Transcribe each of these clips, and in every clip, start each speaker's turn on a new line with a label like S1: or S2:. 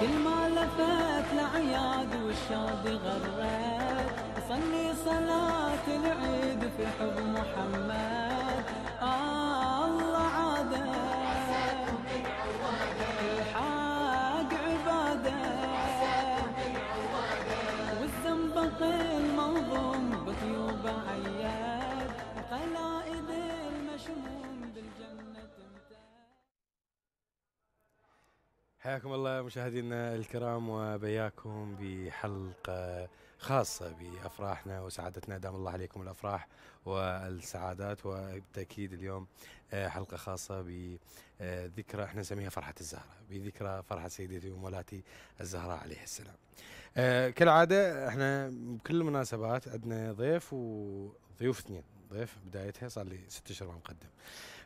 S1: كل ما لفت العياد والشعب غرد صلي صلاة العيد في حب محمد آه
S2: حياكم الله مشاهدينا الكرام وبياكم بحلقة خاصة بأفراحنا وسعادتنا دام الله عليكم الأفراح والسعادات وبالتأكيد اليوم آه، حلقة خاصة بذكرى احنا نسميها فرحة الزهرة بذكرى فرحة سيدتي ومولاتي الزهراء عليها السلام آه، كالعادة احنا بكل المناسبات عندنا ضيف وضيوف اثنين ضيف بدايتها صار لي ست شهور مقدم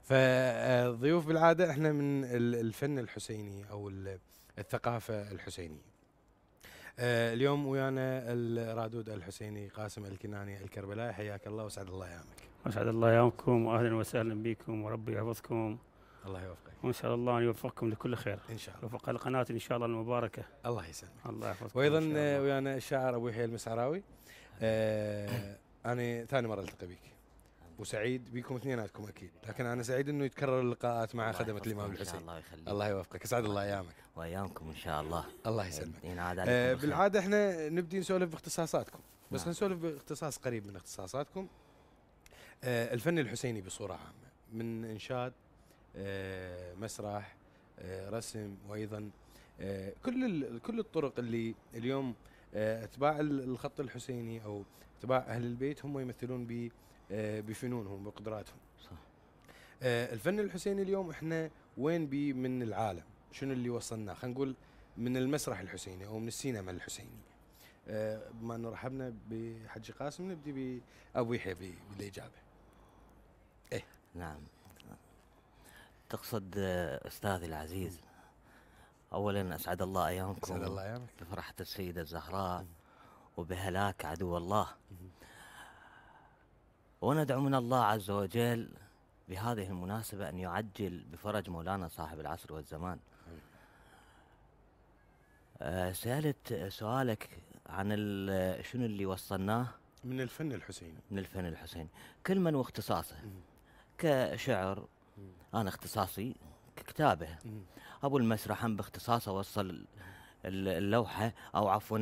S2: فضيوف بالعاده احنا من الفن الحسيني او الثقافه الحسينيه آه، اليوم ويانا الرادود الحسيني قاسم الكناني الكربلائي حياك الله واسعد الله ايامك.
S1: اسعد الله ايامكم واهلا وسهلا بكم وربي يحفظكم. الله يوفقك. وان شاء الله ان يوفقكم لكل خير. ان شاء الله. يوفق القناه ان شاء الله المباركه. الله يسلمك. الله يحفظكم. وايضا
S2: ويانا الشاعر ابو يحيى المسعراوي. آه انا ثاني مره التقي بك. وسعيد بيكم اثنيناتكم اكيد لكن انا سعيد انه يتكرر اللقاءات مع خدمه الامام الحسين الله يخليك الله يوفقك اسعد الله ايامك وايامكم ان شاء الله الله يسلمك آه بالعاده احنا نبدي نسولف باختصاصاتكم بس نعم. نسولف باختصاص قريب من اختصاصاتكم آه الفن الحسيني بصوره عامه من انشاد آه مسرح آه رسم وايضا آه كل كل الطرق اللي اليوم آه، اتباع الخط الحسيني او اتباع اهل البيت هم يمثلون ب آه، بفنونهم بقدراتهم صح آه، الفن الحسيني اليوم احنا وين بي من العالم شنو اللي وصلناه خلينا نقول من المسرح الحسيني او من السينما الحسيني آه، بما انه رحبنا بحجي قاسم نبدي بابو يحيى بالاجابه ايه نعم
S3: تقصد استاذي العزيز اولا اسعد الله ايامكم اسعد الله ايامك بفرحه السيده الزهراء وبهلاك عدو الله وندعو من الله عز وجل بهذه المناسبة أن يعجل بفرج مولانا صاحب العصر والزمان آه، سألت سؤالك عن شنو اللي وصلناه
S2: من الفن الحسيني
S3: من الفن الحسيني كل من واختصاصه كشعر أنا اختصاصي كتابه أبو المسرح هم باختصاصه وصل اللوحة أو عفوا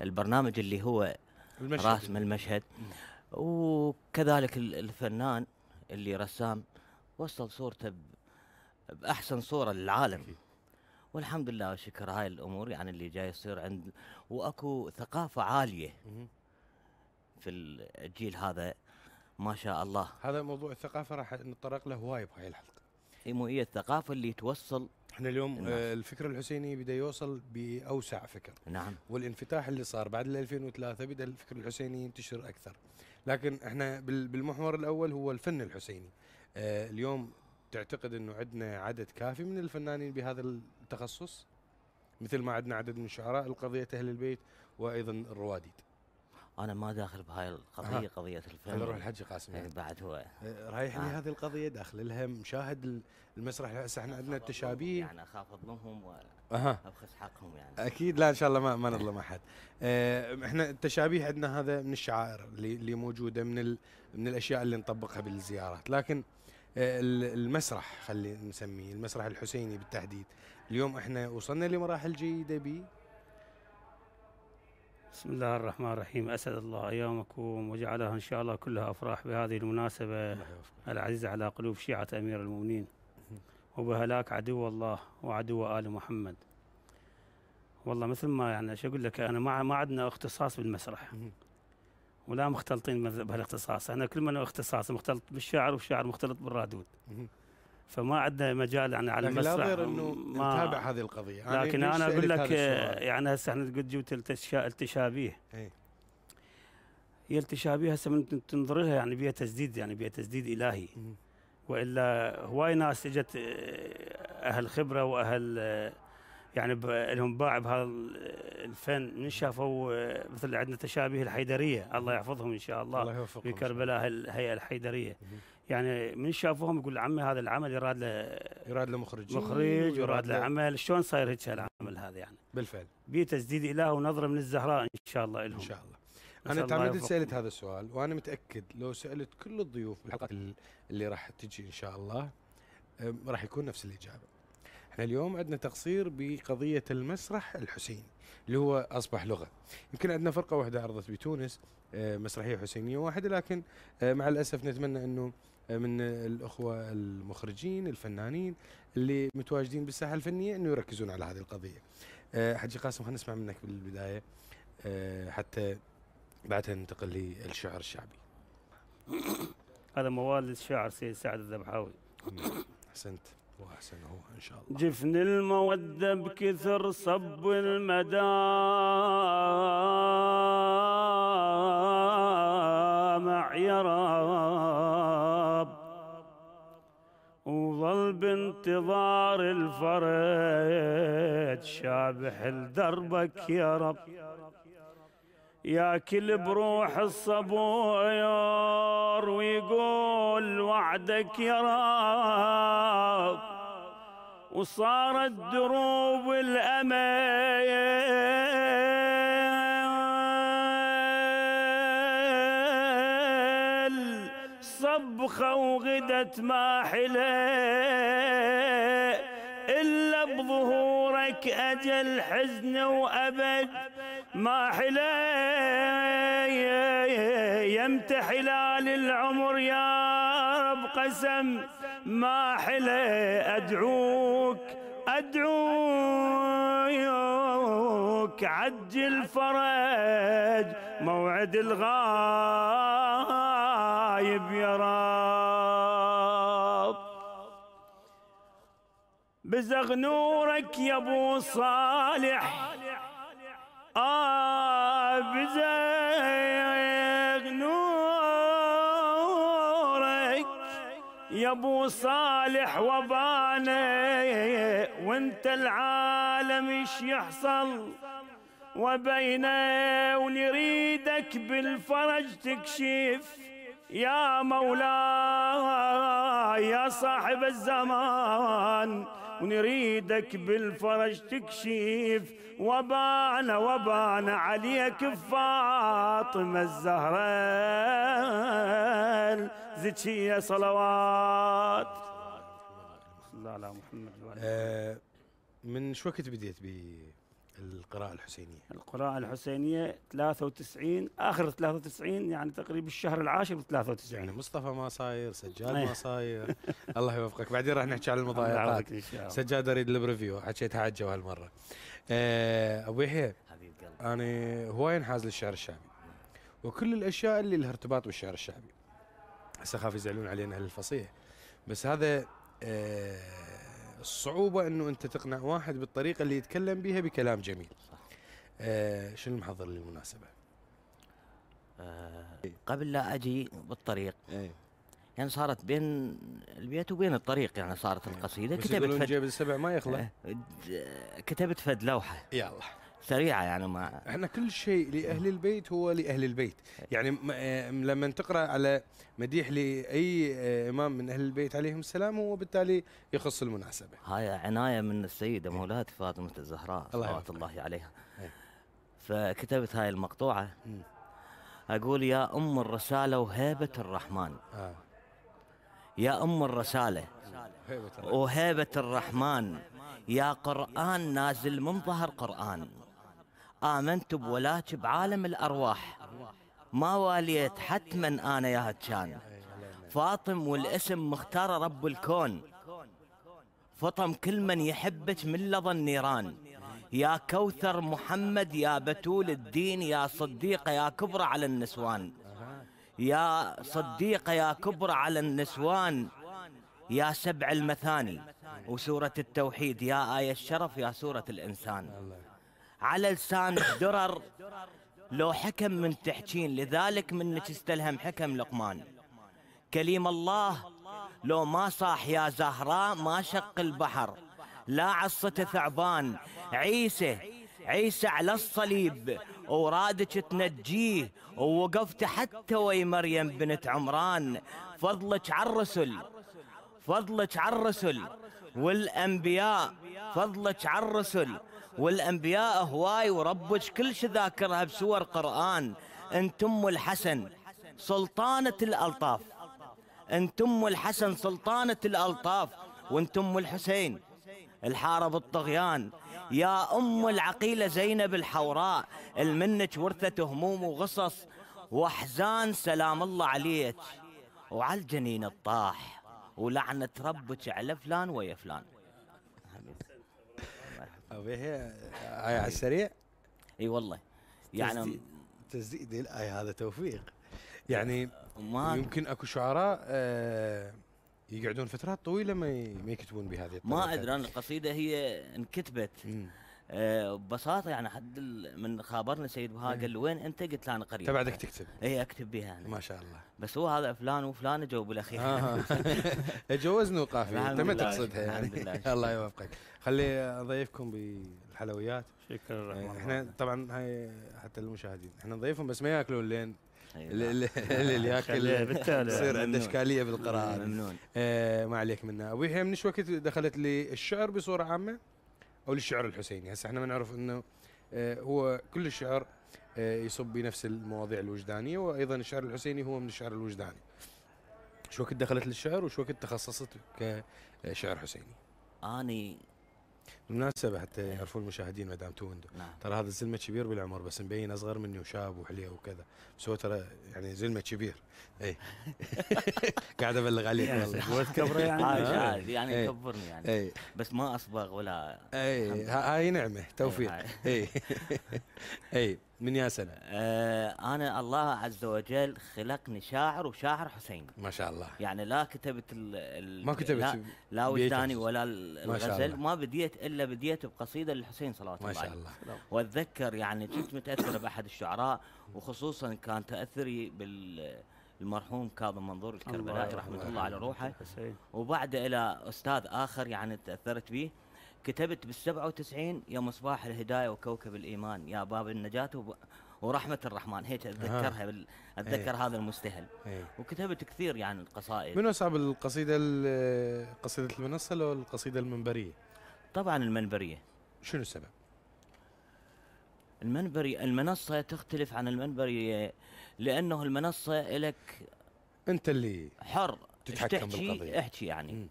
S3: البرنامج اللي هو المشهد راسم المشهد مم. وكذلك الفنان اللي رسام وصل صورته باحسن صوره للعالم والحمد لله وشكر هاي الامور يعني اللي جاي يصير عند واكو ثقافه عاليه في الجيل هذا ما شاء الله
S2: هذا موضوع الثقافه راح نتطرق له هواي بهاي الحلقه
S3: اي مو هي الثقافه اللي توصل
S2: احنا اليوم آه، الناس. الفكر الحسيني بدا يوصل باوسع فكر نعم والانفتاح اللي صار بعد 2003 بدا الفكر الحسيني ينتشر اكثر لكن احنا بالمحور الاول هو الفن الحسيني آه اليوم تعتقد انه عندنا عدد كافي من الفنانين بهذا التخصص مثل ما عندنا عدد من شعراء القضية اهل البيت وايضا الرواديد
S3: انا ما داخل بهاي القضيه آه. قضيه الفن نروح الحج قاسم يعني. بعد هو آه، رايح
S2: آه. هذه القضيه داخل لها مشاهد المسرح هسه احنا عندنا التشابيه يعني اخاف اظلمهم اها ابخس حقهم يعني اكيد لا ان شاء الله ما ما نظلم احد آه، احنا التشابيه عندنا هذا من الشعائر اللي اللي موجوده من ال من الاشياء اللي نطبقها بالزيارات لكن آه، المسرح خلي نسميه المسرح الحسيني بالتحديد اليوم
S1: احنا وصلنا لمراحل جيده به بسم الله الرحمن الرحيم أسعد الله أيامكم وجعلها إن شاء الله كلها أفراح بهذه المناسبة العزيزة على قلوب شيعة أمير المؤمنين وبهلاك عدو الله وعدو آل محمد والله مثل ما يعني شو اقول لك انا ما ما عندنا اختصاص بالمسرح ولا مختلطين بهالاختصاص احنا كل من اختصاص مختلط بالشعر والشعر مختلط بالرادود فما عندنا مجال يعني على المسرح لا غير انه نتابع هذه القضيه يعني لكن انا اقول لك يعني هسه احنا قد جبت التشابيه إيه. هي التشابيه هسه من تنظر لها يعني بها تسديد يعني بها تسديد الهي والا هواي ناس اجت آه، اهل خبره واهل آه، يعني لهم باع بهذا آه، الفن من شافوا مثل عندنا تشابيه الحيدريه الله يحفظهم ان شاء الله, الله في كربلاء الهيئه الحيدريه يعني من شافوهم يقول عمي هذا العمل يراد له يراد له مخرج مخرج يراد له عمل شلون صاير هيك العمل هذا يعني بالفعل بيه تسديد اله ونظره من الزهراء ان شاء الله لهم ان شاء الله انا تعمدت سالت
S2: هذا السؤال وانا متاكد لو سالت كل الضيوف بالحلقات اللي راح تجي ان شاء الله راح يكون نفس الاجابه. احنا اليوم عندنا تقصير بقضيه المسرح الحسيني اللي هو اصبح لغه. يمكن عندنا فرقه واحده عرضت بتونس أه، مسرحيه حسينيه واحده لكن أه، مع الاسف نتمنى انه أه، من الاخوه المخرجين الفنانين اللي متواجدين بالساحه الفنيه انه يركزون على هذه القضيه. حجي قاسم خلينا نسمع منك بالبدايه حتى
S1: بعدها ننتقل للشعر الشعبي هذا موال الشاعر سيد سعد الذبحاوي احسنت واحسن هو ان شاء الله جفن الموده بكثر صب المدامع يا رب وظل بانتظار الفرج شابح لدربك يا رب ياكل بروح الصبور ويقول وعدك يا رب وصارت دروب الأمل صبخة وغدت ما حلا إلا بظهورك أجل حزن وأبد ما حلي يمت حلال العمر يا رب قسم ما حلي أدعوك أدعوك عجل فرج موعد الغايب يا رب بزغ نورك يا ابو صالح بزيغ نورك يا ابو صالح وباني وانت العالم ايش يحصل وبينا ونريدك بالفرج تكشف يا مولاي يا صاحب الزمان ونريدك بالفرج تكشيف وبانا وبانا عليك فاطمة الزهراء زكية صلوات الله على محمد آه من
S2: شو وقت بديت بي القراءة الحسينية القراءة
S1: الحسينية 93 آخر 93 يعني تقريبا الشهر العاشر 93 يعني مصطفى ما صاير سجاد ما
S2: صاير الله يوفقك بعدين راح نحكي على المضايقات سجاد اريد البريفيو حكيتها على الجو هالمرة آه، أبو يحيى قلبي أنا هواي انحاز للشعر الشعبي وكل الأشياء اللي لها ارتباط بالشعر الشعبي هسه خاف يزعلون علينا أهل الفصيح بس هذا أه الصعوبه انه انت تقنع واحد بالطريقه اللي يتكلم بها بكلام جميل صح آه شنو محضر للمناسبه؟ آه قبل لا اجي بالطريق أي. يعني صارت
S3: بين البيت وبين الطريق يعني صارت إيه. القصيده كتبت فد... جيب
S2: السبع ما يخلى
S3: آه كتبت فد لوحه يلا سريعه يعني ما
S2: احنا كل شيء لاهل البيت هو لاهل البيت يعني آه، لما تقرا على مديح لاي آه، امام من اهل البيت عليهم السلام هو بالتالي يخص المناسبه هاي عنايه من السيده إيه. مولاه
S3: فاطمه الزهراء صلوات الله, الله عليها إيه. فكتبت هاي المقطوعه اقول يا ام الرساله وهيبه الرحمن آه. يا أم الرسالة
S2: وهيبة
S3: الرحمن يا قرآن نازل من ظهر قرآن آمنت بولاك بعالم الأرواح ما واليت حتما أنا يا كان فاطم والاسم مختار رب الكون فطم كل من يحبك من لظى النيران يا كوثر محمد يا بتول الدين يا صديقة يا كبرى على النسوان يا صديقة يا كبرى على النسوان يا سبع المثاني وسورة التوحيد يا آية الشرف يا سورة الإنسان على لسان درر لو حكم من تحجين لذلك منك استلهم حكم لقمان كليم الله لو ما صاح يا زهراء ما شق البحر لا عصته ثعبان عيسى عيسى على الصليب ورادك تنجيه ووقفت حتى وي مريم بنت عمران فضلك على الرسل فضلك على الرسل والانبياء فضلك على الرسل والأنبياء هواي وربك كل ذاكرها بسور قرآن أنتم الحسن سلطانة الألطاف أنتم الحسن سلطانة الألطاف وأنتم الحسين الحارب الطغيان يا أم العقيلة زينب الحوراء المنك ورثة هموم وغصص وأحزان سلام الله عليك وعلى الجنين الطاح ولعنة ربك على فلان ويا فلان
S2: أبيها آه، على السريع
S3: اي والله يعني
S2: تصديق الاي هذا توفيق يعني ما يمكن اكو شعراء آه، يقعدون فترات طويله ما ما يكتبون بهذه الطريقه ما ادري انا
S3: القصيده هي انكتبت مم. آه، ببساطه يعني حد من خابرنا سيد بهاء قال وين انت؟ قلت له انا قريب انت بعدك تكتب اي اكتب بها انا ما شاء الله بس هو هذا فلان وفلان جو بالاخير جوزنا جو وزنه قافي انت ما تقصدها يعني الله يوفقك
S2: خلي اضيفكم بالحلويات شكرا إيه، احنا طبعا هاي حتى المشاهدين احنا نضيفهم بس ما ياكلون لين أيوة. اللي ياكل يصير عنده اشكاليه بالقراءه ممنون آه، ما عليك منها ابو يحيى من وقت دخلت لي الشعر بصوره عامه او للشعر الحسيني هسه احنا بنعرف انه آه، هو كل الشعر آه، يصب بنفس المواضيع الوجدانيه وايضا الشعر الحسيني هو من الشعر الوجداني شو وقت دخلت للشعر وشو وقت تخصصت كشعر حسيني اني مناسبه حتى يعرفوا المشاهدين مدام توندو نعم. ترى هذا الزلمه كبير بالعمر بس مبين اصغر مني وشاب وحليه وكذا بس هو ترى يعني زلمه كبير اي قاعد ابلغ عليك والله يعني عادي عادي آه، إيه. يعني يكبرني إيه. يعني أي. بس ما اصبغ ولا اي
S3: هاي نعمه إيه، توفيق اي اي من يا سنه؟ آه انا الله عز وجل خلقني شاعر وشاعر حسيني ما شاء الله يعني لا كتبت ال ما كتبت لا, لا وجداني ولا الغزل ما, ما بديت الا بديت بقصيده للحسين صلوات الله ما شاء الله واتذكر يعني كنت متاثر باحد الشعراء وخصوصا كان تاثري بالمرحوم كاظم منظور الكربلائي رحمه الله, الله على روحه وبعد الى استاذ اخر يعني تاثرت به كتبت بال 97 يا مصباح الهدايه وكوكب الايمان يا باب النجاه ورحمه الرحمن هيك اتذكرها بال... إيه. اتذكر هذا المستهل إيه. وكتبت كثير يعني القصائد منو
S2: صعب القصيده قصيده المنصه ولا القصيده المنبريه؟ طبعا المنبريه شنو
S3: السبب؟ المنبري المنصة تختلف عن المنبري لأنه المنصة لك أنت اللي حر تتحكم بالقضية احكي يعني م.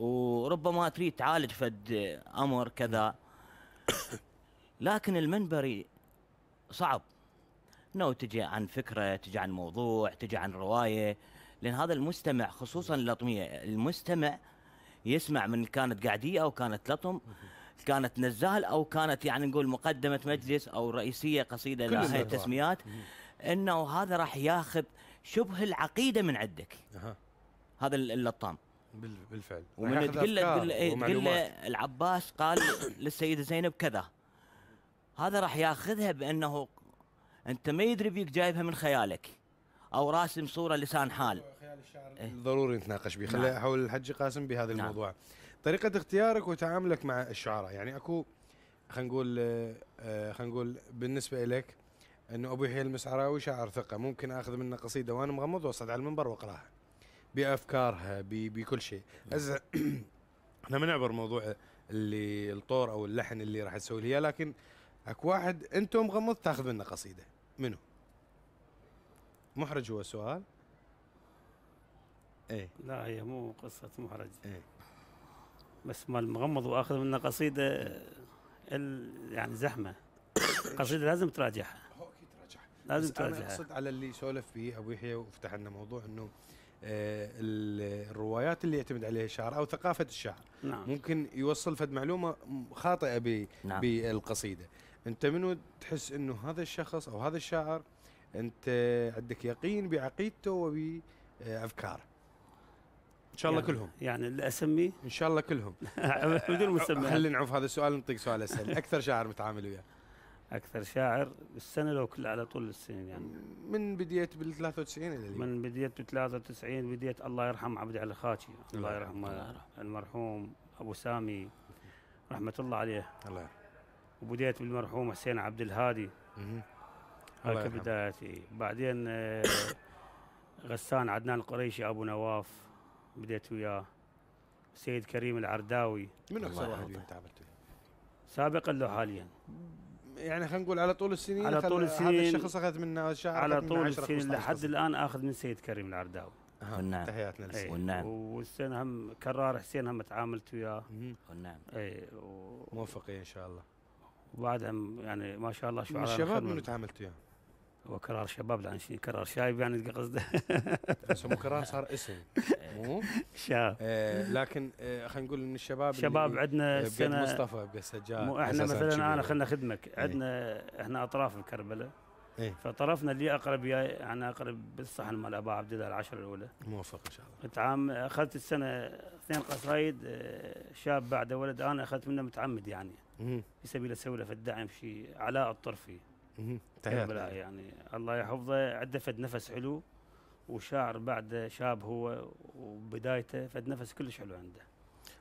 S3: وربما تريد تعالج فد أمر كذا لكن المنبري صعب انه تجي عن فكره تجي عن موضوع تجي عن روايه لان هذا المستمع خصوصا الاطميه المستمع يسمع من كانت قعديه او كانت لطم كانت نزال او كانت يعني نقول مقدمه مجلس او رئيسيه قصيده لها التسميات انه هذا راح ياخذ شبه العقيده من عندك هذا اللطام
S2: بالفعل ومن تقول تقول إيه،
S3: العباس قال للسيده زينب كذا هذا راح ياخذها بانه انت ما يدري بيك جايبها من خيالك او راسم صوره لسان حال الشعر إيه.
S2: ضروري نتناقش به خلينا نعم. حول الحج قاسم بهذا نعم. الموضوع طريقه اختيارك وتعاملك مع الشعراء يعني اكو خلينا نقول آه، خلينا نقول بالنسبه لك انه ابو يحيى المسعراوي شاعر ثقه ممكن اخذ منه قصيده وانا مغمض واصعد على المنبر واقراها بافكارها بكل شيء هسه نعم. احنا ما نعبر موضوع اللي الطور او اللحن اللي راح تسوي لي لكن اكو واحد انت مغمض تاخذ منه قصيده منو؟ محرج هو السؤال
S1: ايه لا هي مو قصه محرج ايه بس مال مغمض واخذ منه قصيده يعني زحمه قصيده لازم تراجعها اوكي تراجعها لازم تراجعها انا اقصد
S2: على اللي سولف به ابو يحيى وفتح لنا موضوع انه آه، الروايات اللي يعتمد عليها الشعر او ثقافه الشعر نعم. ممكن يوصل فد معلومه خاطئه ب نعم. بالقصيده انت منو تحس انه هذا الشخص او هذا الشاعر انت عندك يقين بعقيدته وبافكاره ان شاء الله يعني كلهم
S1: يعني اللي اسميه ان شاء الله كلهم بدون مسميات خلينا نعوف هذا السؤال نعطيك سؤال اسهل اكثر شاعر متعامل وياه اكثر شاعر السنه لو كل على طول السنين يعني من بديت بال 93 الى اليوم من بديت بال 93 بديت الله يرحم عبد علي خاتي الله يرحمه الله المرحوم ابو سامي رحمه الله عليه الله يرحمه وبديت بالمرحوم حسين عبد الهادي هاي بداياتي بعدين آه، غسان عدنان القريشي ابو نواف بديت وياه سيد كريم العرداوي من احسن واحد انت عملت سابقا لو حاليا
S2: يعني خلينا نقول على طول السنين
S1: على طول السنين هذا الشخص اخذ منه شعر على طول السنين لحد الان اخذ من سيد كريم العرداوي والنعم تحياتنا للسيد إيه. والنعم والسين هم كرار حسين هم تعاملت وياه والنعم اي و... موفقين ان شاء الله وبعدهم يعني ما شاء الله شعراء من الشباب منو تعاملت وياه؟ هو كرار شباب لان شنو كرار شايب يعني قصده بس مو كرار صار اسم مو شاب آه لكن آه
S2: خلينا نقول ان الشباب شباب عندنا السنه مصطفى بسجاد مو احنا مثلا انا خلنا خدمك إيه.
S1: عندنا احنا اطراف الكربله إيه؟ فطرفنا اللي اقرب يا انا يعني اقرب بالصحن مال ابا عبد الله العشره الاولى موفق ان شاء الله كنت عام اخذت السنه اثنين قصايد آه، شاب بعد ولد انا اخذت منه متعمد يعني في سبيل اسوي له في الدعم شيء علاء الطرفي كربلاء يعني الله يحفظه عنده فد نفس حلو وشاعر بعد شاب هو وبدايته فد نفس كلش حلو عنده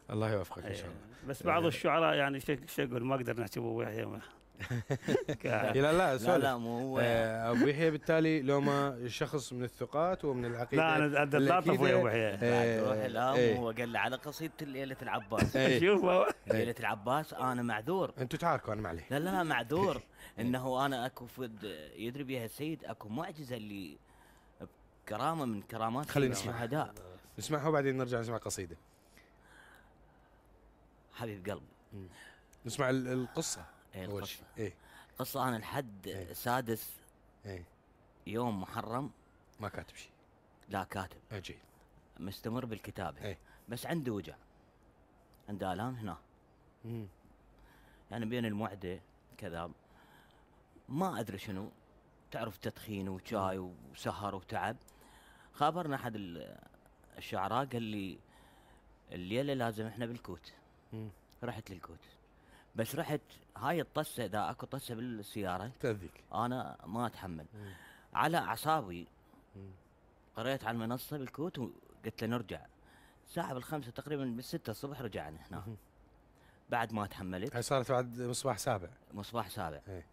S1: الله
S2: يوفقك ان شاء إيه. الله بس بعض إيه. الشعراء
S1: يعني شو اقول ما اقدر ابو يحيى لا لا لا لا مو هو
S2: إيه، ابو يحيى بالتالي لو ما شخص من الثقات ومن العقيده لا انا اتلاطف ويا ابو
S1: يحيى روح مو هو
S3: قال له على قصيده ليله العباس شوف ليله العباس انا معذور
S2: انتم تعاركوا انا
S3: ما لا لا معذور إيه. انه انا اكو فد يدري بها السيد اكو معجزه اللي كرامه من كرامات خلينا نسمع الشهداء
S2: نسمعها وبعدين نرجع نسمع قصيده حبيب قلبي نسمع القصه ايه القصه شيء. ايه قصه انا لحد ايه. سادس
S3: ايه يوم محرم ما كاتب شيء لا كاتب اجي إيه، مستمر بالكتابه ايه. بس عنده وجع عنده الام هنا مم. يعني بين المعده كذا ما ادري شنو تعرف تدخين وشاي وسهر وتعب خابرنا احد الشعراء قال لي الليله لازم احنا بالكوت رحت للكوت بس رحت هاي الطسه اذا اكو طسه بالسياره تاذيك انا ما اتحمل مم. على اعصابي قريت على المنصه بالكوت وقلت له نرجع الساعه بالخمسة تقريبا بالستة الصبح رجعنا هنا بعد ما تحملت هاي صارت بعد مصباح سابع مصباح سابع ايه.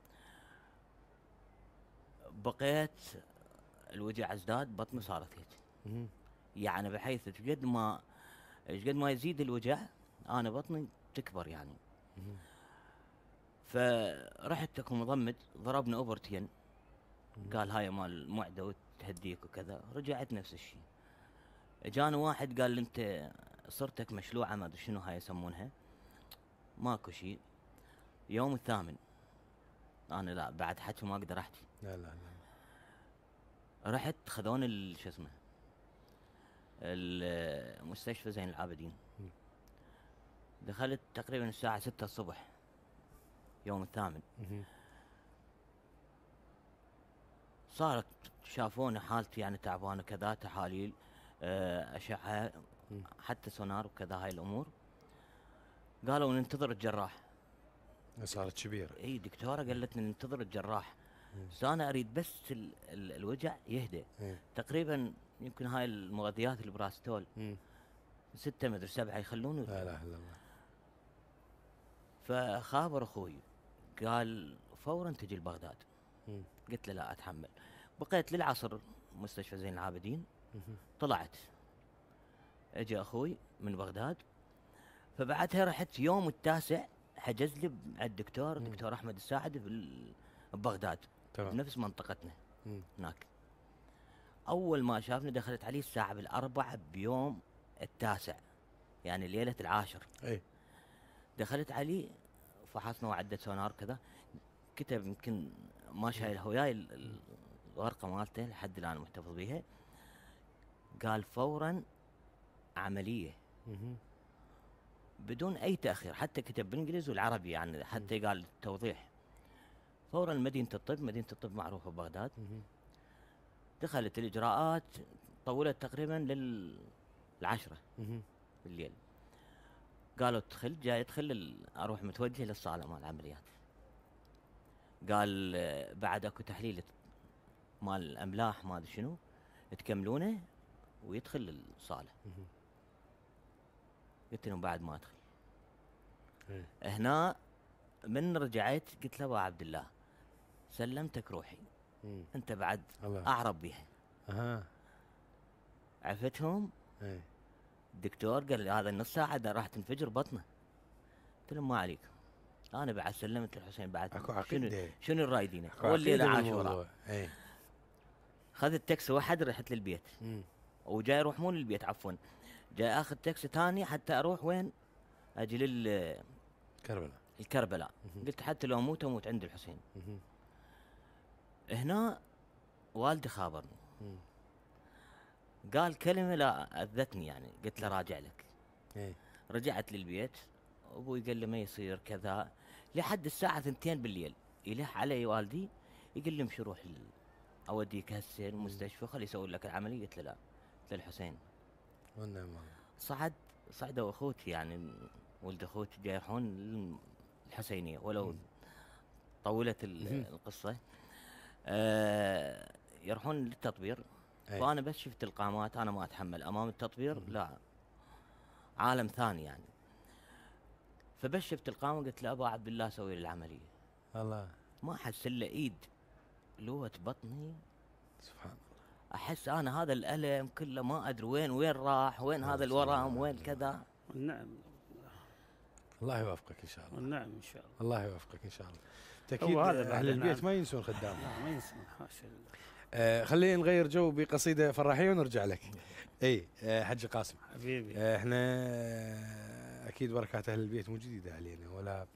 S3: بقيت الوجع ازداد بطني صارت هيك يعني بحيث قد ما قد ما يزيد الوجع انا بطني تكبر يعني فرحت اكو مضمد ضربنا اوبرتين قال هاي مال معده وتهديك وكذا رجعت نفس الشيء اجانا واحد قال انت صرتك مشلوعه ما ادري شنو هاي يسمونها ماكو شيء يوم الثامن انا لا بعد حكي ما اقدر احكي لا لا لا رحت خذوني شو اسمه المستشفى زين العابدين دخلت تقريبا الساعة ستة الصبح يوم الثامن صارت شافوني حالتي يعني تعبانة كذا تحاليل آه، أشعة حتى سونار وكذا هاي الأمور قالوا ننتظر الجراح صارت كبيرة اي دكتورة قالت ننتظر الجراح بس انا اريد بس الـ الـ الوجع يهدى إيه. تقريبا يمكن هاي المغذيات البراستول إيه. ستة مدري سبعة يخلوني لا اله الا الله فخابر اخوي قال فورا تجي لبغداد إيه. قلت له لا اتحمل بقيت للعصر مستشفى زين العابدين طلعت اجى اخوي من بغداد فبعدها رحت يوم التاسع حجز لي مع الدكتور الدكتور احمد الساعد ببغداد تمام. نفس منطقتنا مم. هناك اول ما شافني دخلت عليه الساعه بالأربعة بيوم التاسع يعني ليله العاشر اي دخلت عليه فحصنا وعدة سونار كذا كتب يمكن ما شايلها وياي الورقه مالته لحد الان محتفظ بيها قال فورا عمليه مم. بدون اي تاخير حتى كتب بالانجليزي والعربي يعني حتى قال توضيح فورا مدينه الطب مدينه الطب معروفه بغداد دخلت الاجراءات طولت تقريبا للعشرة بالليل قالوا ادخل جاي ادخل اروح متوجه للصاله مال العمليات قال بعد اكو تحليل مال الاملاح ما ادري شنو تكملونه ويدخل الصاله قلت لهم بعد ما ادخل إيه. هنا من رجعت قلت له ابو عبد الله سلمتك روحي مم. انت بعد الله. اعرب بها اها عفتهم ايه الدكتور قال لي هذا النص ساعه راح تنفجر بطنه قلت له ما عليك انا بعد سلمت الحسين بعد اكو شنو شنو شنو الرايدين هو اللي عاشوراء ايه خذت تاكسي واحد رحت للبيت مم. وجاي اروح مو للبيت عفوا جاي اخذ تاكسي ثاني حتى اروح وين اجي لل كربلاء الكربلاء قلت حتى لو اموت اموت عند الحسين هنا والدي خابرني قال كلمه لا اذتني يعني قلت له راجع لك ايه رجعت للبيت ابوي قال لي ما يصير كذا لحد الساعه ثنتين بالليل يلح علي والدي يقول لي امشي روح اوديك هسه المستشفى خلي يسوي لك العمليه قلت له لا قلت له الحسين والنعم صعد صعدوا اخوتي يعني ولد اخوتي جايحون الحسينيه ولو طولت القصه آه، يروحون للتطبير أي. فانا بس شفت القامات انا ما اتحمل امام التطبير لا عالم ثاني يعني فبس شفت القامه قلت له ابا الله سوي لي العمليه الله ما احس الا ايد لوت بطني سبحان الله احس انا هذا الالم كله ما ادري وين وين راح وين هذا الورم وين كذا نعم
S2: الله يوفقك ان شاء
S1: الله نعم ان شاء
S2: الله الله يوفقك ان شاء الله هذا اهل البيت ما
S1: ينسون خدامهم لا ما ينسون
S2: آه خلينا نغير جو بقصيده فرحيه ونرجع لك اي آه حج
S1: قاسم حبيبي
S2: آه احنا آه، اكيد بركات اهل البيت مو جديده علينا ولا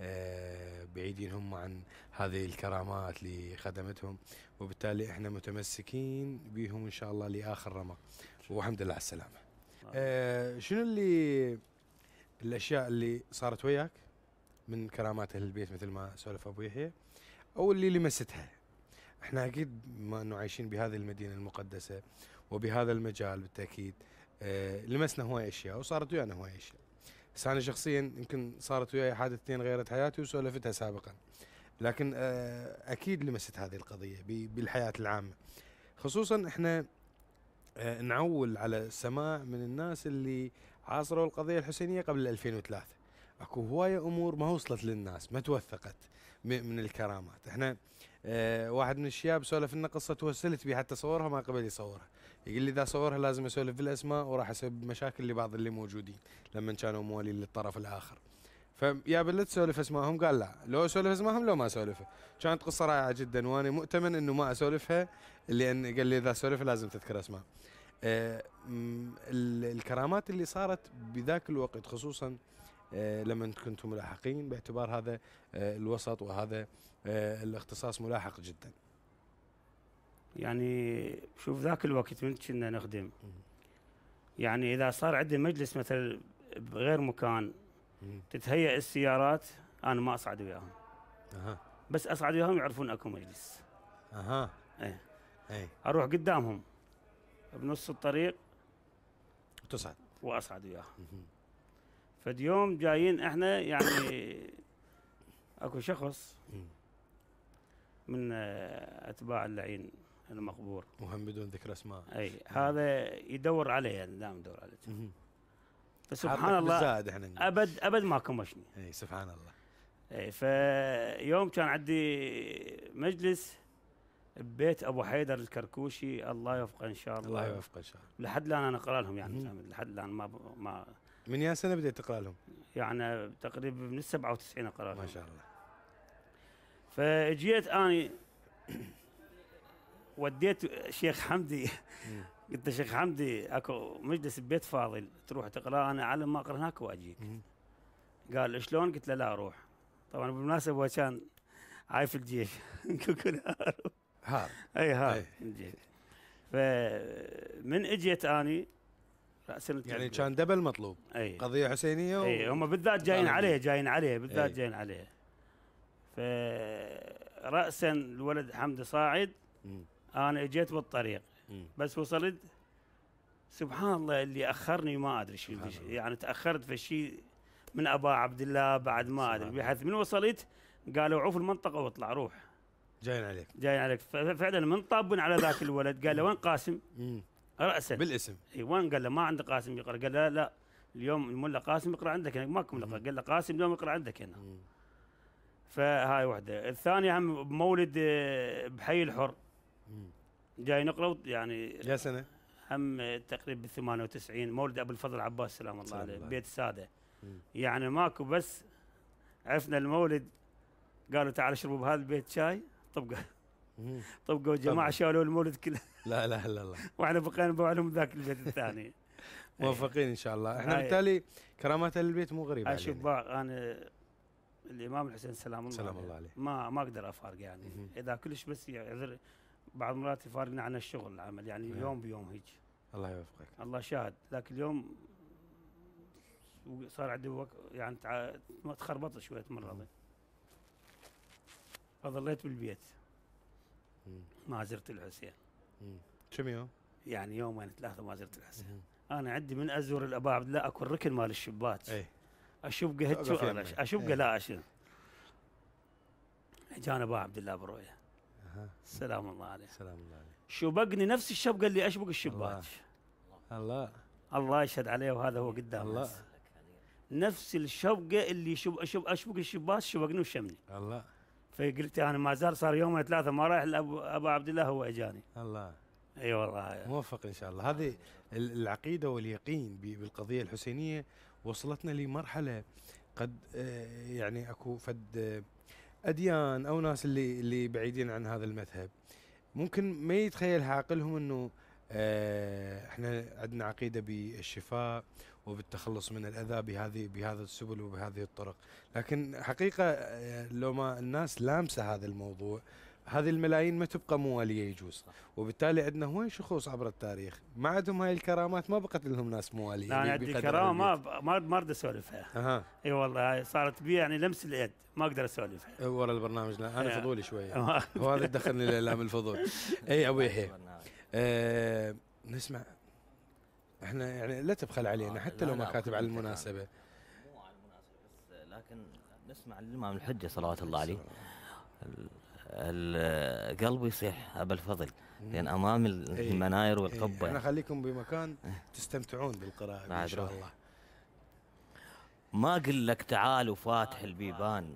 S2: آه بعيدين هم عن هذه الكرامات اللي خدمتهم وبالتالي احنا متمسكين بهم ان شاء الله لاخر رمق والحمد لله على السلامه آه شنو اللي الاشياء اللي صارت وياك من كرامات اهل البيت مثل ما سولف ابو يحيى او اللي لمستها احنا اكيد بما انه عايشين بهذه المدينه المقدسه وبهذا المجال بالتاكيد آه لمسنا هواي اشياء وصارت ويانا هواي اشياء بس انا شخصيا يمكن صارت وياي حادثتين غيرت حياتي وسولفتها سابقا لكن آه اكيد لمست هذه القضيه بالحياه العامه خصوصا احنا آه نعول على السماع من الناس اللي عاصروا القضيه الحسينيه قبل 2003 اكو هواية امور ما وصلت للناس ما توثقت من الكرامات احنا اه واحد من الشياب سولف لنا قصه توسلت بي حتى صورها ما قبل يصورها يقول لي اذا صورها لازم اسولف بالاسماء وراح اسبب مشاكل لبعض اللي موجودين لما كانوا موالين للطرف الاخر فيا بالله تسولف اسمائهم قال لا لو اسولف اسمائهم لو ما اسولفها كانت قصه رائعه جدا وانا مؤتمن انه ما اسولفها لان قال لي اذا سولفها لازم تذكر اسماء آه الكرامات اللي صارت بذاك الوقت خصوصا آه، لما كنتم ملاحقين باعتبار هذا آه، الوسط وهذا آه، الاختصاص ملاحق جدا
S1: يعني شوف ذاك الوقت من كنا نخدم يعني اذا صار عندي مجلس مثل بغير مكان تتهيأ السيارات انا ما اصعد وياهم أه. بس اصعد وياهم يعرفون اكو مجلس اها ايه اي اروح قدامهم بنص الطريق تصعد واصعد وياهم فديوم جايين احنا يعني اكو شخص من آه، اتباع اللعين المقبور مهم بدون ذكر اسماء اي هذا يدور علي يعني دائما يدور علي فسبحان الله احنا ابد ابد ما كمشني اي سبحان الله اي فيوم كان عندي مجلس ببيت ابو حيدر الكركوشي الله يوفقه ان شاء الله الله يوفقه ان شاء الله لحد الان انا اقرا لهم يعني لحد الان ما ما من يا سنه بديت تقرا لهم؟ يعني تقريبا من 97 اقرا لهم ما شاء الله فاجيت اني وديت شيخ حمدي قلت له شيخ حمدي اكو مجلس ببيت فاضل تروح تقرا انا اعلم ما اقرا هناك واجيك قال شلون؟ قلت له لا اروح طبعا بالمناسبه هو كان عايف الجيش كل هار هار اي هار الجيش فمن اجيت اني راس يعني كان دبل مطلوب اي قضيه حسينيه و... اي هم بالذات جايين نعم. عليه جايين عليه بالذات أي. جايين عليه فراسا الولد حمد صاعد م. انا اجيت بالطريق م. بس وصلت سبحان الله اللي اخرني ما ادري شو يعني تاخرت في شيء من ابا عبد الله بعد ما ادري بحيث من وصلت قالوا عوف المنطقه واطلع روح جايين عليك جايين عليك ففعلا من طابن على ذاك الولد قال له وين قاسم؟ راسا بالاسم اي وين قال له ما عندك قاسم يقرا قال له لا, اليوم الملا قاسم يقرا عندك هنا ماكو ملا قال له قاسم اليوم يقرا عندك هنا فهاي وحده الثانيه هم بمولد آه، بحي الحر جاي نقرا يعني يا سنه هم تقريبا 98 مولد ابو الفضل عباس سلام الله عليه بيت الساده يعني ماكو بس عرفنا المولد قالوا تعال اشربوا بهذا البيت شاي طبقه طبقوا جماعه شالوا المولد كله لا لا لا لا واحنا بقينا بعلم ذاك البيت الثاني موفقين ان شاء الله احنا بالتالي كرامات البيت مو غريبه شوف انا الامام الحسين سلام الله سلام الله عليه ما ما اقدر افارق يعني اذا كلش بس يعذر بعض مرات يفارقنا عن الشغل العمل يعني يوم بيوم هيك الله يوفقك الله شاهد لكن اليوم صار عندي وقت يعني تخربطت شويه مرضي فظليت بالبيت ما زرت الحسين كم يعني يوم؟ يعني يومين ثلاثة ما زرت الحسين أنا عندي من أزور الأبا عبد الله أكو الركن مال الشباك أي أشبقه هتشو أشبقه لا اشوف إيه. جانا أبا عبد الله بروية سلام الله عليه سلام الله عليه شبقني نفس الشبقة اللي أشبق الشباك الله الله يشهد عليه وهذا هو قدام الله نفس الشبقة اللي شب شب أشبق الشباك شبقني وشمني الله فقلت انا ما زال صار يومين ثلاثه ما رايح ابو عبد الله هو اجاني
S2: الله اي أيوة والله موفق ان شاء الله هذه العقيده واليقين بالقضيه الحسينيه وصلتنا لمرحله قد آه، يعني اكو فد آه، اديان او ناس اللي اللي بعيدين عن هذا المذهب ممكن ما يتخيلها عقلهم انه آه، احنا عندنا عقيده بالشفاء وبالتخلص من الاذى بهذه بهذا السبل وبهذه الطرق، لكن حقيقه لو ما الناس لامسه هذا الموضوع هذه الملايين ما تبقى مواليه يجوز وبالتالي عندنا هواي شخوص عبر التاريخ ما عندهم هاي الكرامات ما بقت لهم ناس مواليه انا عندي كرامه
S1: ما ما ما اريد اسولفها اها اي والله صارت بي يعني لمس اليد ما اقدر اسولفها ورا البرنامج لا انا فضولي شويه وهذا دخلني الاعلام الفضول
S2: اي ابو يحيى آه نسمع احنا يعني لا تبخل علينا آه، حتى لو ما كاتب على المناسبه مو على
S3: المناسبه بس لكن نسمع الامام الحجه صلوات الله عليه القلب يصيح ابا الفضل لان امام إيه، المناير إيه. والقبه احنا
S2: خليكم بمكان إيه. تستمتعون بالقراءه ان شاء الله
S3: ما اقول لك تعال وفاتح البيبان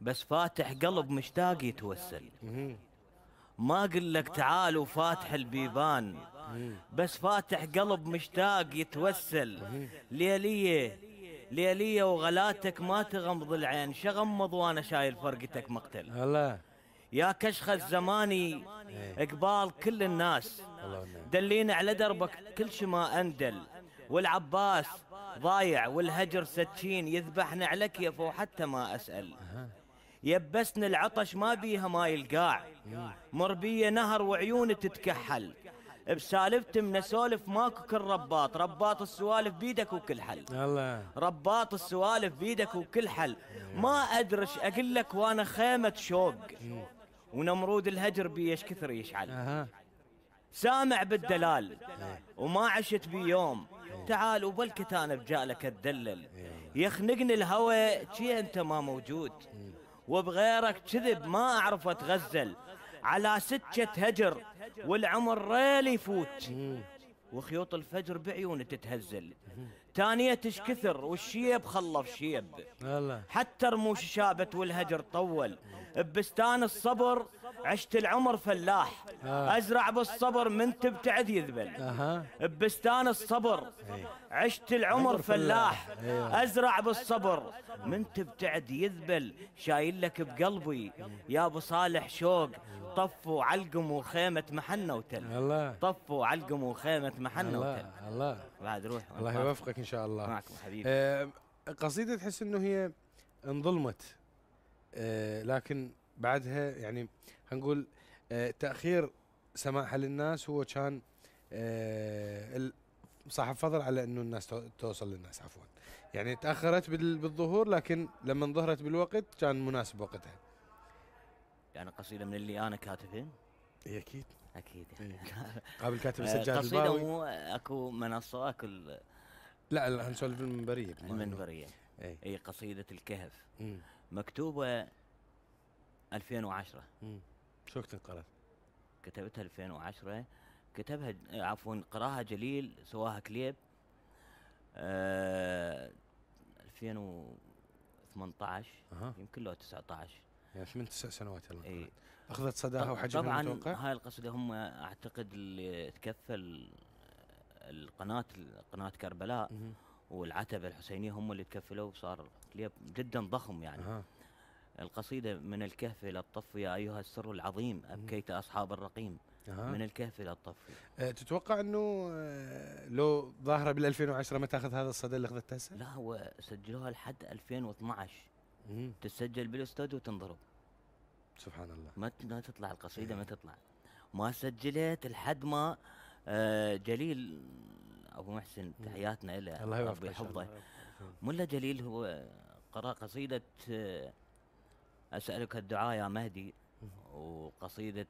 S3: بس فاتح قلب مشتاق يتوسل ما اقول لك تعال وفاتح البيبان بس فاتح قلب مشتاق يتوسل ليليه ليليه وغلاتك ما تغمض العين شغمض وانا شايل فرقتك مقتل الله يا كشخ الزماني اقبال كل الناس نعم. دلينا على دربك كل شي ما اندل والعباس ضايع والهجر سكين يذبحنا على كيف وحتى ما اسال يبسنا العطش ما بيها ما يلقاع مربيه نهر وعيون تتكحل بسالفتي من اسولف ماكو كل رباط رباط السوالف بيدك وكل حل الله رباط السوالف بيدك وكل حل ما ادرش اقول لك وانا خيمه شوق ونمرود الهجر بي ايش كثر يشعل سامع بالدلال إيه. وما عشت بيوم تعال وبلكت انا بجالك اتدلل إيه. يخنقني الهوى شي انت ما موجود إيه. وبغيرك كذب ما اعرف اتغزل على سكة هجر والعمر ريل يفوت وخيوط الفجر بعيونه تتهزل تانية كثر والشيب خلف شيب حتى رموش شابت والهجر طول ببستان الصبر عشت العمر فلاح آه. أزرع بالصبر من تبتعد يذبل ببستان الصبر إيه. عشت العمر فلاح أيوة. أزرع بالصبر من تبتعد يذبل شايل لك بقلبي يا أبو صالح شوق طفوا علقم وخيمة محنة وتل الله طفوا علقم وخيمة محنة الله
S2: وتل الله بعد روح الله يوفقك إن شاء الله معكم حبيبي آه قصيدة تحس إنه هي انظلمت آه لكن بعدها يعني هنقول آه تأخير سماعها للناس هو كان آه صاحب فضل على انه الناس توصل للناس عفوا يعني تاخرت بالظهور لكن لما ظهرت بالوقت كان مناسب وقتها يعني قصيده من اللي انا
S3: كاتبها اي اكيد اكيد يعني إيه. قابل كاتب السجاد آه، قصيده مو اكو منصه اكو لا لا نسولف المنبريه المنبريه اي إيه قصيده الكهف مم. مكتوبه 2010 شو وقت انقرت؟ كتبتها 2010 كتبها عفوا قراها جليل سواها كليب آه 2018 أه. يمكن لو 19 يعني ثمان تسع سنوات الان إيه. اخذت صداها وحجمها طبعا هاي القصيده هم اعتقد اللي تكفل القناه قناه كربلاء والعتبه الحسينيه هم اللي تكفلوا وصار كليب جدا ضخم يعني أه. القصيده من الكهف الى الطف يا ايها السر العظيم ابكيت اصحاب الرقيم أه. من الكهف الى الطف
S2: أه تتوقع انه أه،
S3: لو ظاهره بال 2010 ما تاخذ هذا الصدى اللي اخذته هسه؟ لا هو سجلوها لحد 2012 تسجل بالاستوديو وتنضرب سبحان الله ما تطلع القصيده ما إيه. تطلع ما سجلت لحد ما آه، جليل ابو محسن تحياتنا له الله يحفظه آه. ملا جليل هو قرا قصيده آه، اسالك الدعاء يا مهدي وقصيده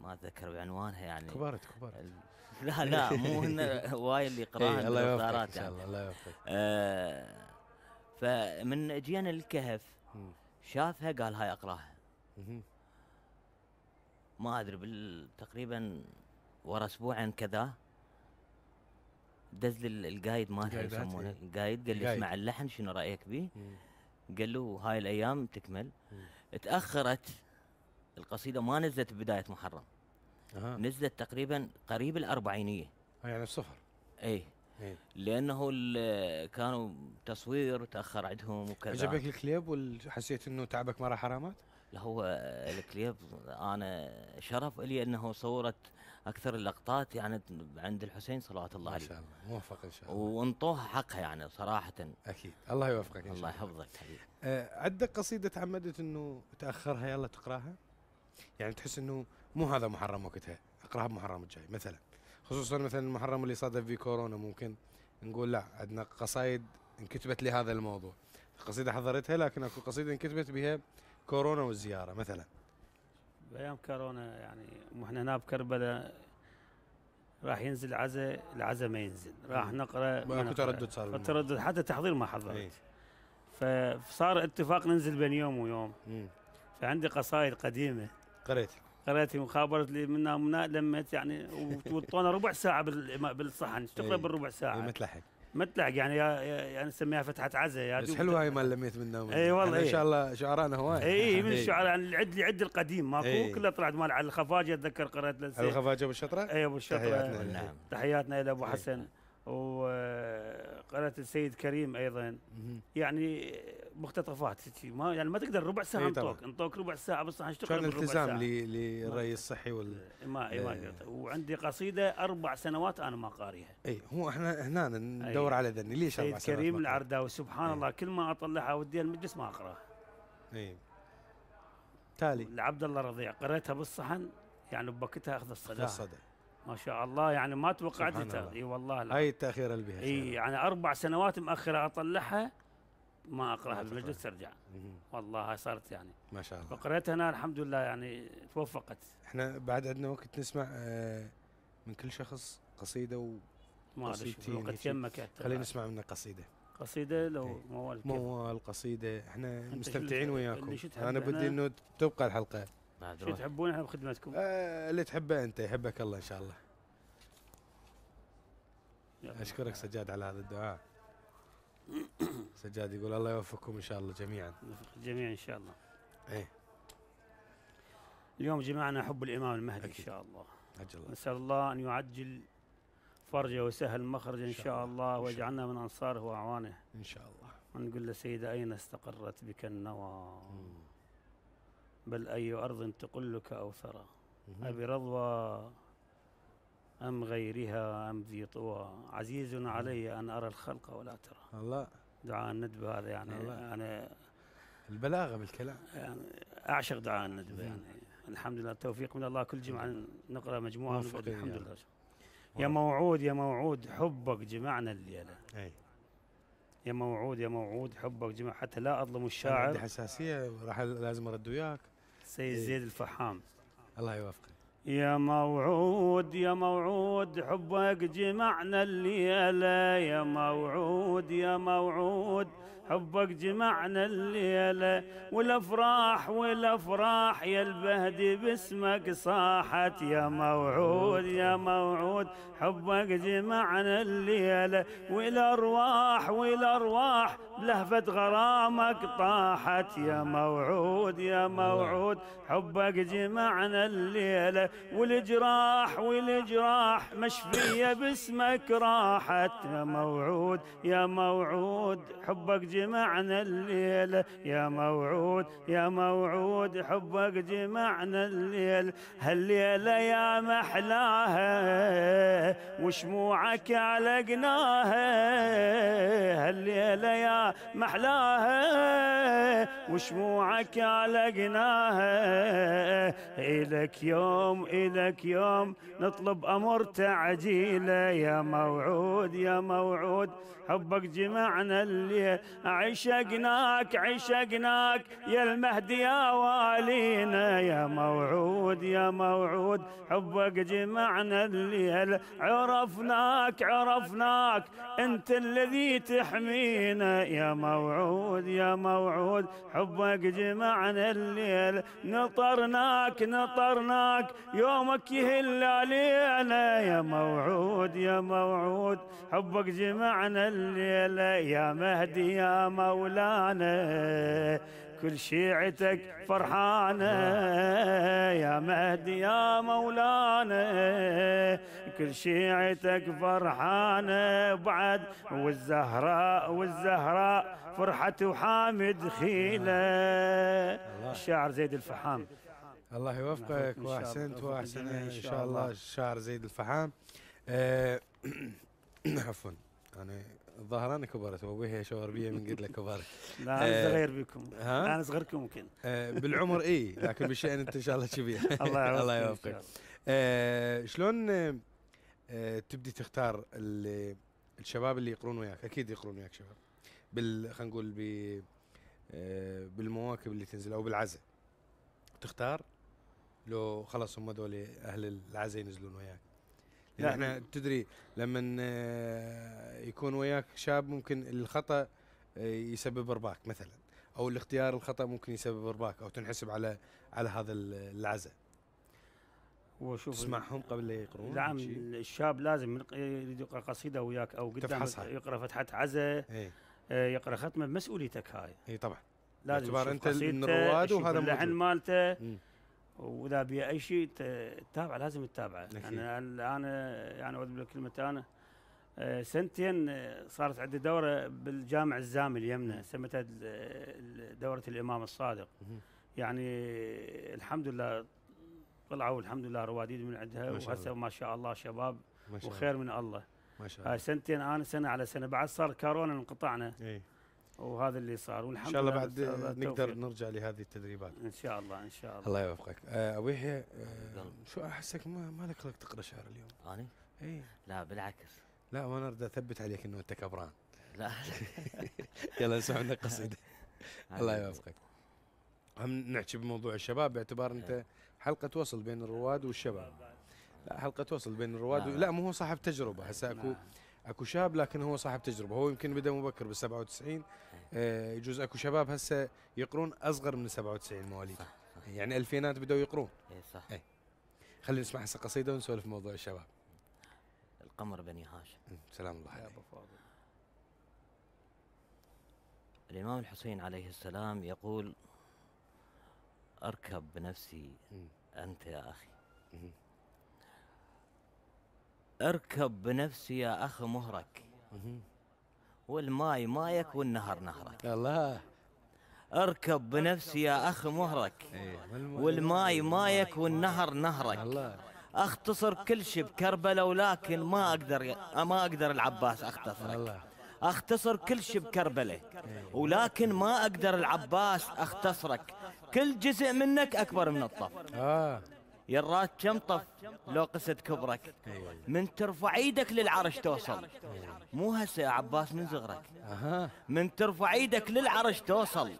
S3: ما اتذكر بعنوانها يعني كبرت كبرت لا لا مو هن هوايه اللي يقراها إيه، الله يوفقك ان شاء يعني. الله الله يوفقك آه، فمن جينا للكهف شافها قال هاي اقراها ما ادري بال تقريبا ورا اسبوعين كذا دز لي القايد مالها يسمونه إيه. القايد قال لي اسمع اللحن شنو رايك به؟ قال له هاي الايام تكمل تاخرت القصيده ما نزلت ببدايه محرم أه. نزلت تقريبا قريب الأربعينية يعني الصفر ايه إيه؟ لانه كانوا تصوير تاخر عندهم وكذا عجبك
S2: الكليب وحسيت انه تعبك مره حرامات؟
S3: لا هو الكليب انا شرف لي انه صورت اكثر اللقطات يعني عند الحسين صلوات الله عليه. ما شاء الله موفق ان شاء الله. وانطوها حقها يعني صراحه. اكيد الله يوفقك ان شاء الله. الله يحفظك حبيبي.
S2: آه عندك قصيده تعمدت انه تاخرها يلا تقراها؟ يعني تحس انه مو هذا محرم وقتها اقراها بمحرم الجاي مثلا خصوصا مثلا المحرم اللي صادف فيه كورونا ممكن نقول لا عندنا قصايد انكتبت لهذا الموضوع قصيده حضرتها لكن اكو قصيده انكتبت بها كورونا
S1: والزياره مثلا بايام كورونا يعني احنا هنا بكربلاء راح ينزل عزاء العزاء ما ينزل راح نقرا ماكو تردد صار تردد حتى تحضير ما حضرت ايه. فصار اتفاق ننزل بين يوم ويوم مم. فعندي قصائد قديمه قريتها قريتي مخابرة منها منا لمت يعني وتوطونا ربع ساعة بالصحن تقريبا إيه. بالربع ساعة إيه، ما تلحق ما تلحق يعني يعني نسميها فتحة عزة بس حلوة
S2: هاي مال لميت منها اي والله يعني ان إيه. شاء الله
S1: شعرانا هواي اي من الشعراء يعني العد العد القديم ماكو كله طلعت مال على الخفاجة اتذكر قرأت الخفاجة ابو الشطرة؟ اي ابو الشطرة تحياتنا نعم تحياتنا الى ابو حسن و قناه السيد كريم ايضا يعني مختطفات ما يعني ما تقدر ربع ساعه إيه، انطوك انطوك ربع ساعه بس كان التزام للري
S2: الصحي وال إيه، ما إيه، ما قلت
S1: وعندي قصيده اربع سنوات انا ما قاريها
S2: اي هو احنا هنا ندور على ذني ليش اربع سنوات كريم
S1: العرداوي سبحان الله كل ما اطلعها وديها المجلس ما اقراها اي تالي لعبد الله رضيع قريتها بالصحن يعني ببكتها اخذ الصدى الصدى ما شاء الله يعني ما توقعت اي والله لا هاي التاخير بها اي يعني اربع سنوات مأخره اطلعها ما اقراها بالمجلس ارجع والله هاي صارت يعني ما
S2: شاء الله فقريتها
S1: انا الحمد لله يعني توفقت احنا بعد عندنا وقت نسمع آه
S2: من كل شخص قصيده و ما الوقت يمك خلينا نسمع منه قصيده
S1: قصيده لو إيه. موال
S2: موال قصيده احنا مستمتعين وياكم انا بدي انه تبقى الحلقه شو تحبون احنا بخدمتكم؟ آه اللي تحبه انت يحبك الله ان شاء الله. اشكرك سجاد على هذا الدعاء.
S1: سجاد يقول الله يوفقكم ان شاء الله جميعا. يوفق الجميع ان شاء الله. ايه اليوم جمعنا حب الامام المهدي أكيد. ان شاء الله. عجل الله. نسال الله ان يعجل فرجه وسهل مخرجه ان شاء الله واجعلنا من انصاره واعوانه. ان شاء الله. ونقول له سيدة اين استقرت بك النوى؟ بل أي أرض تقلك أو ثرى أبي رضوى أم غيرها أم ذي طوى عزيز علي أن أرى الخلق ولا ترى الله دعاء الندب هذا يعني الله. أنا يعني البلاغة بالكلام يعني أعشق دعاء الندب يعني الحمد لله التوفيق من الله كل جمعة نقرأ مجموعة الحمد يعني. لله يا موعود يا موعود حبك جمعنا الليلة أي. يا موعود يا موعود حبك جمع حتى لا أظلم الشاعر عندي حساسية راح لازم أرد وياك سيد إيه. زيد الفحام الله يوفقك يا موعود يا موعود حبك جمعنا الليلة يا موعود يا موعود حبك جمعنا الليلة والافراح والافراح يا البهدي باسمك صاحت يا موعود يا موعود حبك جمعنا الليلة والارواح والارواح بلهفة غرامك طاحت يا موعود يا موعود حبك جمعنا الليلة والجراح والجراح مشفية باسمك راحت يا موعود يا موعود حبك جمعنا الليل يا موعود يا موعود حبك جمعنا الليل هالليلة يا محلاها وشموعك علقناها هالليلة يا محلاها وشموعك علقناها إلك يوم إلك يوم نطلب أمر تعجيله يا موعود يا موعود حبك جمعنا الليل عشقناك عشقناك يا المهدي يا والينا يا موعود يا موعود حبك جمعنا الليل عرفناك عرفناك انت الذي تحمينا يا موعود يا موعود حبك جمعنا الليل نطرناك نطرناك يومك يهل علينا يا موعود يا موعود حبك جمعنا الليل يا مهدي يا يا مولانا كل شيعتك فرحانة يا مهدي يا مولانا كل شيعتك فرحانة بعد والزهراء والزهراء فرحة وحامد خيلة الشاعر زيد الفحام الله يوفقك واحسنت واحسن ان شاء الله
S2: الشاعر زيد الفحام آه، عفوا يعني انا الظاهر انا كبرت وابوي شاوربيه من قد لك كبرت لا انا صغير بكم ها؟ انا صغركم يمكن آه، بالعمر اي لكن بالشان انت ان شاء الله كبير الله الله يوفقك آه، شلون آه، تبدي تختار الشباب اللي يقرون وياك اكيد يقرون وياك شباب بال خلينا نقول ب بالمواكب اللي تنزل او بالعزاء تختار لو خلاص هم دول اهل العزاء ينزلون وياك لا يعني احنا تدري لما يكون وياك شاب ممكن الخطا آه، يسبب رباك مثلا او الاختيار الخطا ممكن يسبب رباك او تنحسب على على هذا العزاء وشوف تسمعهم قبل لا يقرون نعم
S1: الشاب لازم يريد يقرا قصيده وياك او قدامك يقرا فتحه عزاء ايه آه، يقرا ختمه بمسؤوليتك هاي اي طبعا لازم باعتبار انت من الرواد وهذا اللحن مالته واذا بي اي شيء تتابعه لازم تتابعه يعني يعني انا انا يعني اعوذ بالكلمه انا سنتين آه، صارت عندي دوره بالجامع الزامي اليمنى سميتها دوره الامام الصادق يعني الحمد لله طلعوا الحمد لله رواديد من عندها وهسه ما شاء الله شباب ما شاء وخير الله. من الله ما شاء الله هاي سنتين انا سنه على سنه بعد صار كورونا انقطعنا ايه وهذا اللي صار والحمد لله ان شاء الله بعد نقدر نقدر نرجع لهذه التدريبات ان شاء الله ان شاء الله الله يوفقك آه،
S2: ابو آه، يحيى شو احسك ما, ما لك خلق تقرا شعر اليوم انا؟ اي لا بالعكس لا ما اريد اثبت عليك انه انت كبران لا يلا اسمع منك قصيده الله يوفقك هم نحكي بموضوع الشباب باعتبار انت إيه. حلقه وصل بين الرواد والشباب لا حلقه وصل بين الرواد لا مو هو صاحب تجربه هسه اكو نعم. اكو شاب لكن هو صاحب تجربه هو يمكن بدا مبكر بال 97 إيه. آه، يجوز اكو شباب هسه يقرون اصغر من 97 مواليد يعني الفينات بداوا يقرون اي صح اي خلينا نسمع هسه قصيده ونسولف موضوع الشباب القمر بني هاشم سلام الله عليه
S1: يا ابو فاضل
S3: الامام الحسين عليه السلام يقول اركب بنفسي انت يا اخي اركب بنفسي يا أخ مهرك والماي مايك والنهر نهرك الله اركب بنفسي يا أخ مهرك
S2: إيه، والماي
S3: مايك والنهر نهرك الله اختصر كل شيء بكربلاء ولكن ما اقدر ما اقدر العباس اختصرك اختصر كل شيء بكربلة إيه. ولكن ما اقدر العباس اختصرك كل جزء منك اكبر من الطف آه. يرات كم طف لو قصد كبرك من ترفع ايدك للعرش توصل مو هسه يا عباس من زغرك من ترفع ايدك للعرش توصل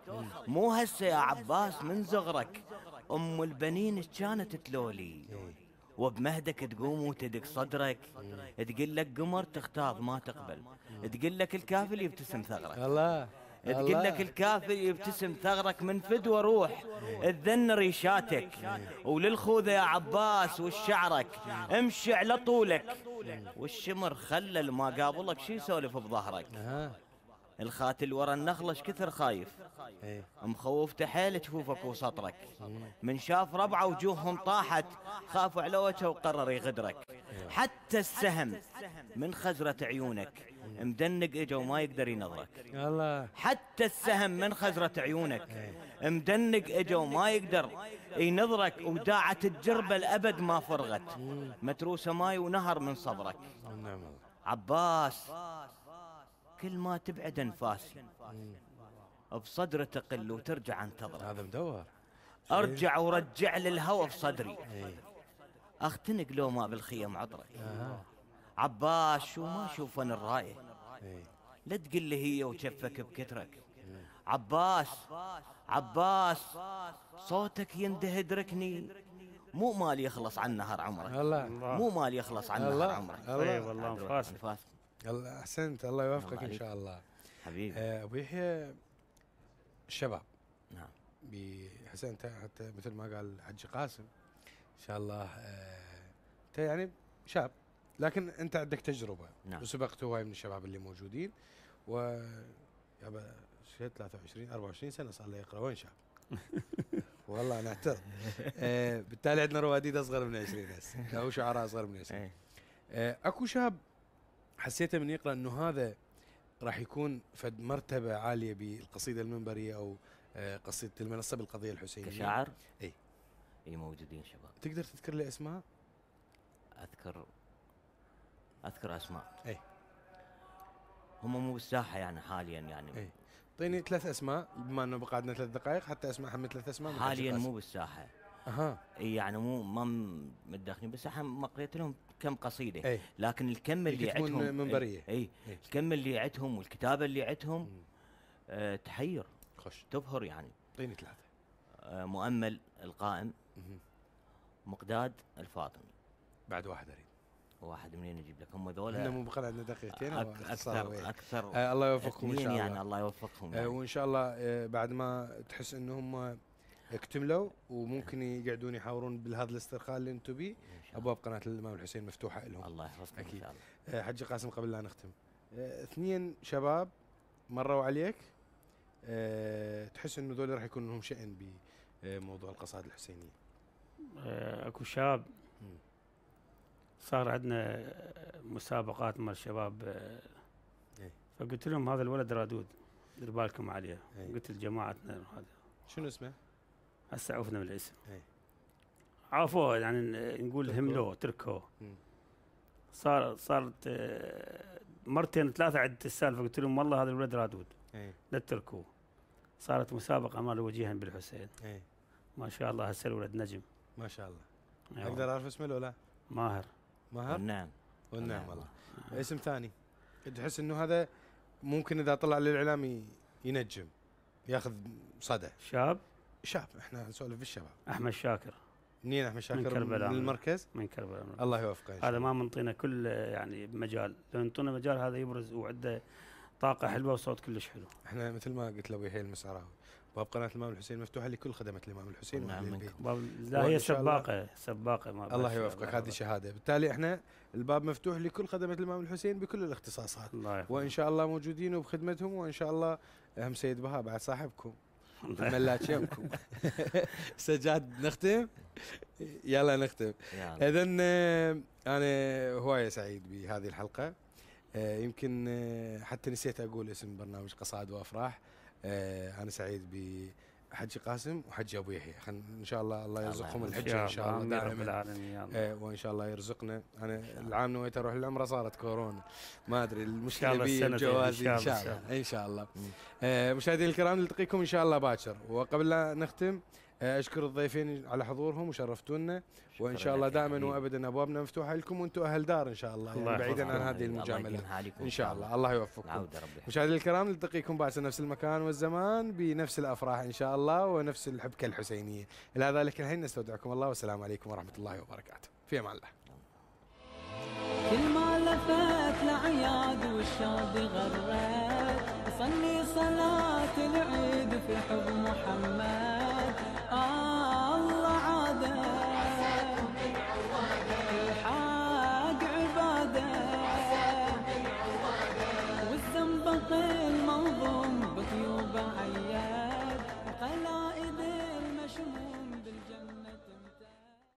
S3: مو هسه يا عباس من زغرك ام البنين كانت تلولي وبمهدك تقوم وتدق صدرك تقول لك قمر تختاض ما تقبل تقول لك الكافل يبتسم ثغرك الله تقول لك الكافر يبتسم ثغرك منفد وروح الذن ريشاتك وللخوذة يا عباس والشعرك امشي على طولك والشمر خلل ما قابلك شي يسولف بظهرك الخاتل ورا النخلة كثر خايف إيه. مخوفته حيل جفوفك وسطرك من شاف ربعه وجوههم طاحت خاف على وجهه وقرر يغدرك إيه. حتى السهم من خزرة عيونك مدنق اجا وما يقدر ينظرك الله حتى السهم من خزرة عيونك مدنق اجا وما يقدر ينظرك وداعت الجربة الأبد ما فرغت متروسة ماي ونهر من صبرك نعم عباس كل ما تبعد انفاسي بصدره تقل وترجع انتظر هذا مدور ارجع ورجع للهوى صدري اختنق لو ما بالخيم عطرك آه. عباس شو ما شوفن الرايه إيه. لا تقل لي هي وكفك بكترك إيه. عباس عباس صوتك يندهد ركني مو مال يخلص عن نهر عمرك الله مو مال يخلص عن نهر عمرك اي والله انفاس
S2: الله احسنت الله يوفقك ان شاء الله حبيبي آه، ابو يحيى الشباب نعم هسه انت حتى مثل ما قال حجي قاسم ان شاء الله انت آه، يعني شاب لكن انت عندك تجربه نعم. وسبقت هواي من الشباب اللي موجودين و يابا 23 24 سنه صار لي يقرا وين شاب والله انا اعترض آه، بالتالي عندنا رواديد اصغر من 20 هسه او شعراء اصغر من 20 إيه. آه، اكو شاب حسيته من يقرا انه هذا راح يكون فد مرتبه عاليه بالقصيده المنبريه او آه، قصيده المنصه بالقضيه الحسينيه كشاعر؟ اي اي موجودين شباب تقدر تذكر لي اسماء؟
S3: اذكر اذكر اسماء اي هم مو بالساحه يعني حاليا
S2: يعني اي اعطيني ثلاث اسماء بما انه بقعدنا ثلاث دقائق حتى اسمع هم ثلاث اسماء حاليا مو بالساحه اها اي يعني مو ما
S3: متدخلين بس ما قريت لهم كم قصيده أي. لكن الكم اللي عندهم منبريه اي, أي. أي. الكم اللي عندهم والكتابه اللي عندهم آه تحير خش تبهر يعني اعطيني ثلاثه آه مؤمل القائم مقداد الفاطمي بعد واحد اريد واحد منين يجيب لك هم ذولا احنا مو
S2: بقلعه عندنا دقيقتين اكثر اكثر آه الله يوفقهم ان شاء الله يعني الله يوفقهم آه يعني. وان شاء الله آه بعد ما تحس انهم آه، اكتملوا وممكن يقعدون يحاورون بهذا الاسترخاء اللي انتم بيه ابواب قناه الامام الحسين مفتوحه لهم الله يحفظكم ان شاء الله آه، حجي قاسم قبل لا نختم آه، اثنين شباب مروا عليك تحس انه ذولا راح يكون لهم شان بموضوع القصائد الحسينيه
S1: اكو شاب صار عندنا مسابقات مال شباب آه، إيه. فقلت لهم هذا الولد رادود دير بالكم عليه إيه. قلت لجماعتنا هذا شنو اسمه؟ هسه عوفنا من الاسم إيه. عافوه يعني نقول هملوه تركوه صار صارت آه، مرتين ثلاثه عدت السالفه قلت لهم والله هذا الولد رادود لا تتركوه صارت مسابقه مال وجيها بالحسين ما شاء الله هسه الولد نجم ما شاء الله
S2: أيوة. اقدر اعرف اسمه ولا
S1: ماهر مهر والنعم
S2: والنعم نعم. والله اسم ثاني تحس انه هذا ممكن اذا طلع للاعلام ينجم ياخذ صدى شاب شاب احنا نسولف
S1: بالشباب احمد شاكر منين احمد شاكر؟ من كربلاء من المركز؟ من كربلاء الله يوفقه هذا ما منطينا كل يعني مجال، لو انطونا مجال هذا يبرز وعنده طاقه حلوه وصوت كلش حلو. احنا مثل ما قلت لابو يحيى المسعراوي باب قناه الامام الحسين مفتوحه لكل خدمه الامام الحسين
S2: نعم منكم باب لا هي سباقه سباقه ما الله يوفقك هذه شهاده بالتالي احنا الباب مفتوح لكل خدمه الامام الحسين بكل الاختصاصات الله وان شاء الله موجودين وبخدمتهم وان شاء الله هم سيد بها بعد صاحبكم ملاك يمكم سجاد نختم يلا نختم يعني. اذا آه، انا هوايه سعيد بهذه الحلقه آه، يمكن آه، حتى نسيت اقول اسم برنامج قصائد وافراح آه، انا سعيد ب حجي قاسم وحجي ابو يحيى ان شاء الله الله يرزقهم الحجه ان شاء الله دائما آه وان شاء الله يرزقنا انا العام نويت اروح العمره صارت كورونا ما ادري المشكله بي جوازي ان شاء الله ان شاء الله, الله. آه مشاهدينا الكرام نلتقيكم ان شاء الله باكر وقبل لا نختم آه، اشكر الضيفين على حضورهم وشرفتونا وان شاء الله دائما وابدا ابوابنا مفتوحه لكم وانتم اهل دار ان شاء الله, يعني الله يعني بعيدا عن هذه المجامله ان شاء الله الله يوفقكم مشاهدينا الكرام نلتقيكم بعد نفس المكان والزمان بنفس الافراح ان شاء الله ونفس الحبكه الحسينيه الى ذلك الحين نستودعكم الله والسلام عليكم ورحمه الله وبركاته في امان الله
S1: كل ما لفت لعياد والشاب غرت صلي صلاة العيد في حب محمد